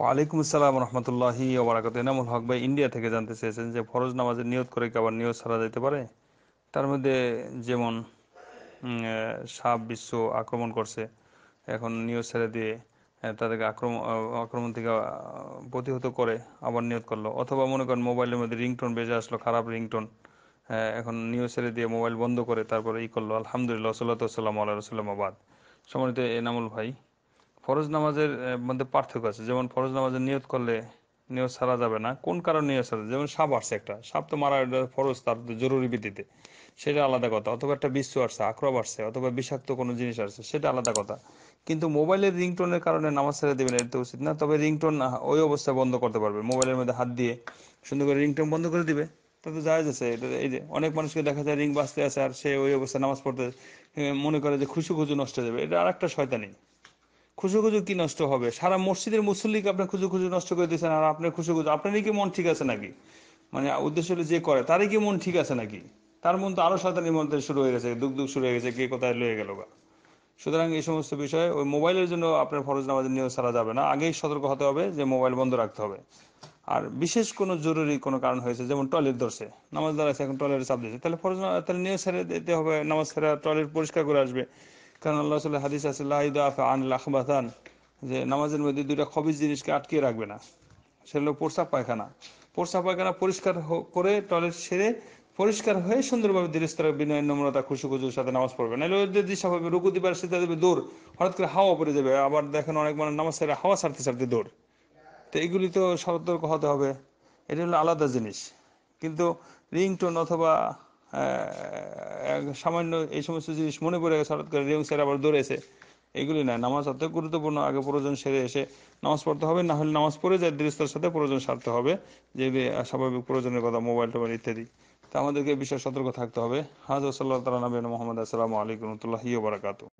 ওয়ালাইকুম আসসালাম রহমতুল্লাহি ওবরাকাত এনামুল হক ভাই ইন্ডিয়া থেকে জানতে চেয়েছেন যে ফরজ নামাজের নিয়ত করে কি আবার নিয়ত ছাড়া যেতে পারে তার মধ্যে যেমন সাপ বিশ্ব আক্রমণ করছে এখন নিয়ত সেরে দিয়ে তাদেরকে আক্রমণ আক্রমণ থেকে প্রতিহত করে আবার নিয়ত করলো অথবা মনে করেন মোবাইলের মধ্যে রিংটোন বেজে আসলো খারাপ রিংটোন এখন নিউজ সেরে দিয়ে মোবাইল বন্ধ করে তারপরে ই করলো আলহামদুলিল্লাহ সাল্লা সাল্লাম আল্লাহ রসুল্লামাবাদ সম্মানিত এনামুল ভাই ফরজ নামাজের মধ্যে পার্থক্য আছে যেমন ফরজ নামাজের নিয়ত করলে নিয়ত ছাড়া যাবে না কোন কারণে নিয়ত সারা যেমন সাপ আসছে একটা সাপ তো মারা ফরজ তার জরুরি ভিত্তিতে সেটা আলাদা কথা অথবা একটা বিশ্ব আসছে আক্রব আসছে অথবা বিষাক্ত কোনো জিনিস আসছে সেটা আলাদা কথা কিন্তু মোবাইলের রিংটোনের কারণে নামাজ ছেড়ে দেবেন এটা উচিত না তবে রিংটোন ওই অবস্থায় বন্ধ করতে পারবে মোবাইলের মধ্যে হাত দিয়ে সুন্দর করে রিংটোন বন্ধ করে দিবে তো যায় যাচ্ছে এই যে অনেক মানুষকে দেখা যায় রিং বাঁচতে আছে আর সে ওই অবস্থায় নামাজ পড়তে মনে করে যে খুশি খুশি নষ্ট হয়ে যাবে এটা আর একটা শয়তানি খুঁজো খুঁজো কি নষ্ট হবে সারা মসজিদের মুসল্লিকে আপনার খুঁজো খুঁজো নষ্ট করে দিয়েছেন আর আপনার খুঁজো খুঁজো আপনারই কি মন ঠিক আছে নাকি মানে উদ্দেশ্য হলো যে করে তারই কি মন ঠিক আছে নাকি তার মন তো আরো সাধারণ মধ্যে শুরু হয়ে গেছে দুঃখ দুঃখ শুরু হয়ে গেছে কে কোথায় লয়ে গেল বা সুতরাং এই সমস্ত বিষয়ে ওই মোবাইলের জন্য আপনার ফরজ নামাজের নিয়ম ছাড়া যাবে না আগেই সতর্ক হতে হবে যে মোবাইল বন্ধ রাখতে হবে আর বিশেষ কোনো জরুরি কোনো কারণ হয়েছে যেমন টয়লেট ধরছে নামাজ দাঁড়াচ্ছে এখন টয়লেটের চাপ দিয়েছে তাহলে ফরজ তাহলে নিয়ম ছেড়ে দিতে হবে নামাজ ছেড়ে টয়লেট পরিষ্কার করে আসবে কারণ আল্লাহ সাল্লাহ হাদিস আসল্লাহ আন আখবাথান যে নামাজের মধ্যে দুইটা খবিজ জিনিসকে আটকিয়ে রাখবে না সেগুলো প্রস্রাব পায়খানা প্রস্রাব পায়খানা পরিষ্কার করে টয়লেট সেরে পরিষ্কার হয়ে সুন্দরভাবে স্তরে বিনয় নম্রতা খুশি খুশুর সাথে নামাজ পড়বে না যে দিশা হবে রুকু দিবার সেটা দেবে দৌড় হঠাৎ করে হাওয়া পড়ে যাবে আবার দেখেন অনেক মানুষ নামাজ সেরে হাওয়া ছাড়তে ছাড়তে দৌড় তো এগুলি তো সতর্ক হতে হবে এটা হলো আলাদা জিনিস কিন্তু রিংটোন অথবা সামান্য এই সমস্ত জিনিস মনে পড়ে গেছে হঠাৎ করে রেউ স্যার আবার দৌড়েছে এগুলি না নামাজ অত গুরুত্বপূর্ণ আগে প্রয়োজন সেরে এসে নামাজ পড়তে হবে না হলে নামাজ পড়ে যায় দৃষ্টার সাথে প্রয়োজন সারতে হবে যে স্বাভাবিক প্রয়োজনের কথা মোবাইল টোবাইল ইত্যাদি তা আমাদেরকে বিশেষ সতর্ক থাকতে হবে হাজ সাল্লাহ তালা নবীন মোহাম্মদ আসসালামু আলাইকুম রহমতুল্লাহ বারাকাতু